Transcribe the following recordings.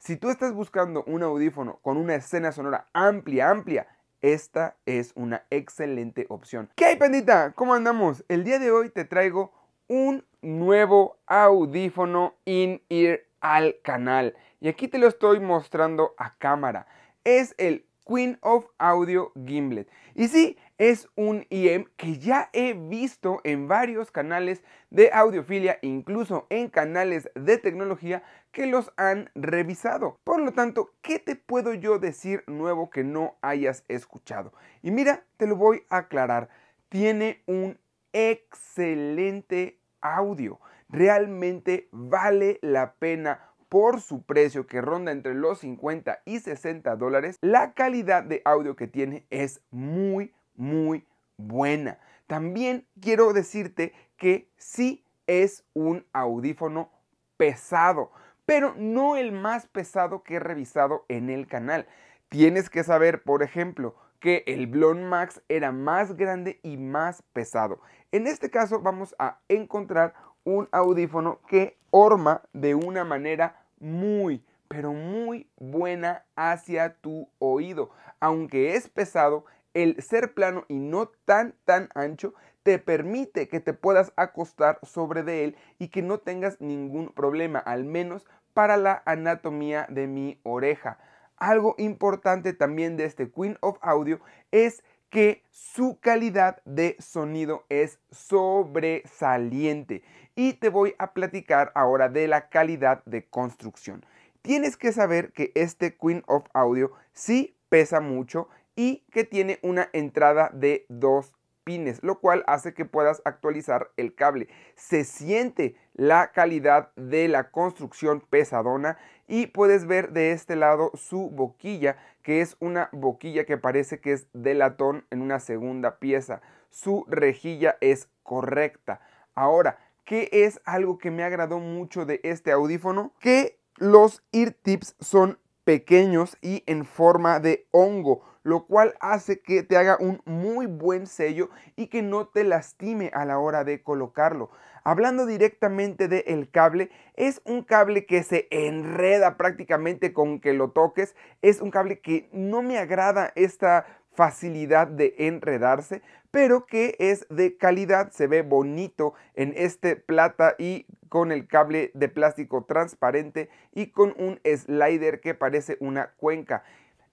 Si tú estás buscando un audífono con una escena sonora amplia, amplia, esta es una excelente opción. ¿Qué hay, pendita? ¿Cómo andamos? El día de hoy te traigo un nuevo audífono in-ear al canal. Y aquí te lo estoy mostrando a cámara. Es el Queen of Audio Gimlet. Y sí, es un EM que ya he visto en varios canales de audiofilia, incluso en canales de tecnología que los han revisado. Por lo tanto, ¿qué te puedo yo decir nuevo que no hayas escuchado? Y mira, te lo voy a aclarar. Tiene un excelente audio. Realmente vale la pena por su precio que ronda entre los 50 y 60 dólares, la calidad de audio que tiene es muy, muy buena. También quiero decirte que sí es un audífono pesado, pero no el más pesado que he revisado en el canal. Tienes que saber, por ejemplo, que el Blond Max era más grande y más pesado. En este caso vamos a encontrar un audífono que orma de una manera muy, pero muy buena hacia tu oído. Aunque es pesado, el ser plano y no tan, tan ancho te permite que te puedas acostar sobre de él y que no tengas ningún problema, al menos para la anatomía de mi oreja. Algo importante también de este Queen of Audio es que su calidad de sonido es sobresaliente. Y te voy a platicar ahora de la calidad de construcción. Tienes que saber que este Queen of Audio sí pesa mucho y que tiene una entrada de 2 pines, lo cual hace que puedas actualizar el cable. Se siente la calidad de la construcción pesadona y puedes ver de este lado su boquilla, que es una boquilla que parece que es de latón en una segunda pieza. Su rejilla es correcta. Ahora, ¿qué es algo que me agradó mucho de este audífono? Que los ear tips son pequeños y en forma de hongo, lo cual hace que te haga un muy buen sello y que no te lastime a la hora de colocarlo. Hablando directamente del cable, es un cable que se enreda prácticamente con que lo toques, es un cable que no me agrada esta facilidad de enredarse, pero que es de calidad, se ve bonito en este plata y con el cable de plástico transparente y con un slider que parece una cuenca.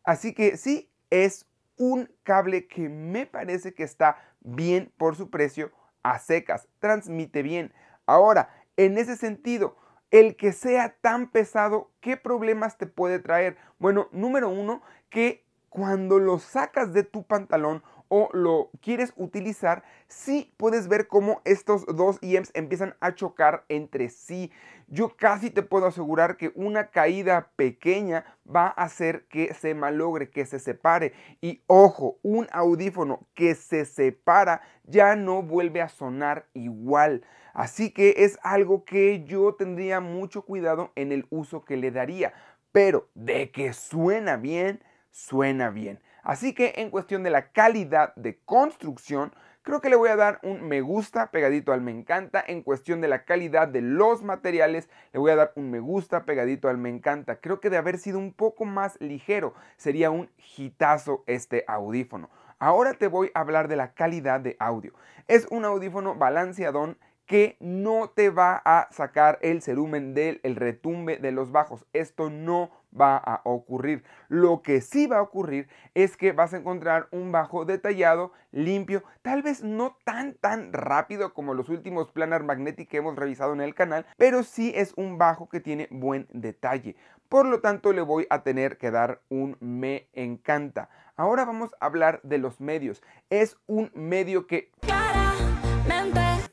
Así que sí, es un cable que me parece que está bien por su precio a secas, transmite bien. Ahora, en ese sentido, el que sea tan pesado, ¿qué problemas te puede traer? Bueno, número uno, que cuando lo sacas de tu pantalón o lo quieres utilizar, sí puedes ver cómo estos dos IEMs empiezan a chocar entre sí. Yo casi te puedo asegurar que una caída pequeña va a hacer que se malogre, que se separe. Y ojo, un audífono que se separa ya no vuelve a sonar igual. Así que es algo que yo tendría mucho cuidado en el uso que le daría. Pero de que suena bien, suena bien. Así que en cuestión de la calidad de construcción, creo que le voy a dar un me gusta pegadito al me encanta. En cuestión de la calidad de los materiales, le voy a dar un me gusta pegadito al me encanta. Creo que de haber sido un poco más ligero, sería un hitazo este audífono. Ahora te voy a hablar de la calidad de audio. Es un audífono balanceadón que no te va a sacar el cerumen del el retumbe de los bajos. Esto no va a ocurrir. Lo que sí va a ocurrir es que vas a encontrar un bajo detallado, limpio, tal vez no tan tan rápido como los últimos planar magnetic que hemos revisado en el canal, pero sí es un bajo que tiene buen detalle. Por lo tanto le voy a tener que dar un me encanta. Ahora vamos a hablar de los medios. Es un medio que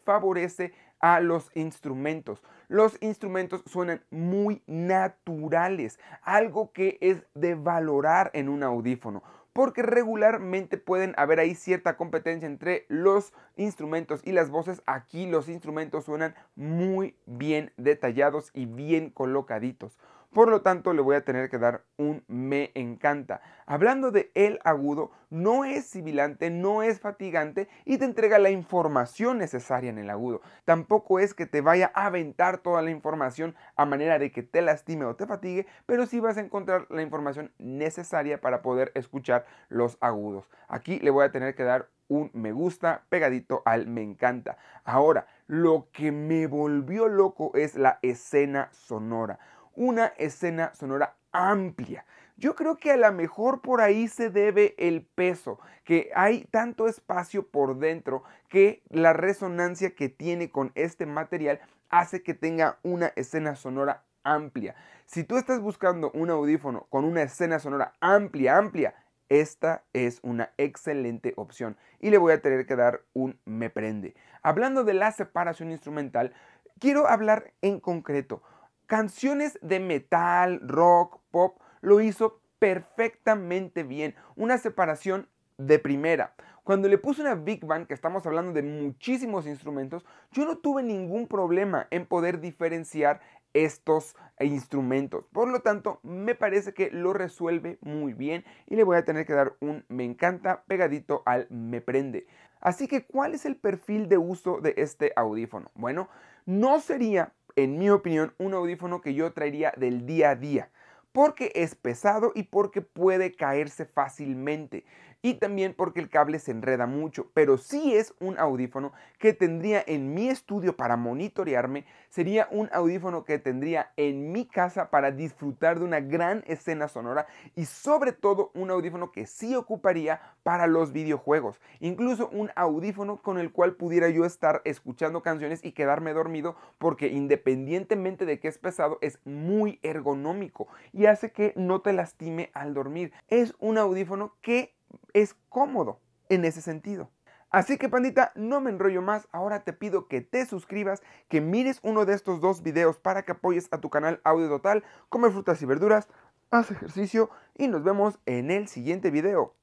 favorece a los instrumentos. Los instrumentos suenan muy naturales, algo que es de valorar en un audífono, porque regularmente pueden haber ahí cierta competencia entre los instrumentos y las voces. Aquí los instrumentos suenan muy bien detallados y bien colocaditos. Por lo tanto, le voy a tener que dar un me encanta. Hablando de el agudo, no es sibilante, no es fatigante y te entrega la información necesaria en el agudo. Tampoco es que te vaya a aventar toda la información a manera de que te lastime o te fatigue, pero sí vas a encontrar la información necesaria para poder escuchar los agudos. Aquí le voy a tener que dar un me gusta pegadito al me encanta. Ahora, lo que me volvió loco es la escena sonora una escena sonora amplia. Yo creo que a lo mejor por ahí se debe el peso, que hay tanto espacio por dentro que la resonancia que tiene con este material hace que tenga una escena sonora amplia. Si tú estás buscando un audífono con una escena sonora amplia, amplia, esta es una excelente opción y le voy a tener que dar un me prende. Hablando de la separación instrumental, quiero hablar en concreto canciones de metal, rock, pop, lo hizo perfectamente bien. Una separación de primera. Cuando le puse una Big Band, que estamos hablando de muchísimos instrumentos, yo no tuve ningún problema en poder diferenciar estos instrumentos. Por lo tanto, me parece que lo resuelve muy bien y le voy a tener que dar un me encanta pegadito al me prende. Así que, ¿cuál es el perfil de uso de este audífono? Bueno, no sería en mi opinión, un audífono que yo traería del día a día porque es pesado y porque puede caerse fácilmente y también porque el cable se enreda mucho, pero sí es un audífono que tendría en mi estudio para monitorearme, sería un audífono que tendría en mi casa para disfrutar de una gran escena sonora y sobre todo un audífono que sí ocuparía para los videojuegos, incluso un audífono con el cual pudiera yo estar escuchando canciones y quedarme dormido porque independientemente de que es pesado es muy ergonómico y hace que no te lastime al dormir. Es un audífono que es cómodo en ese sentido. Así que pandita, no me enrollo más, ahora te pido que te suscribas, que mires uno de estos dos videos para que apoyes a tu canal Audio Total, come frutas y verduras, haz ejercicio y nos vemos en el siguiente video.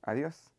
Adiós.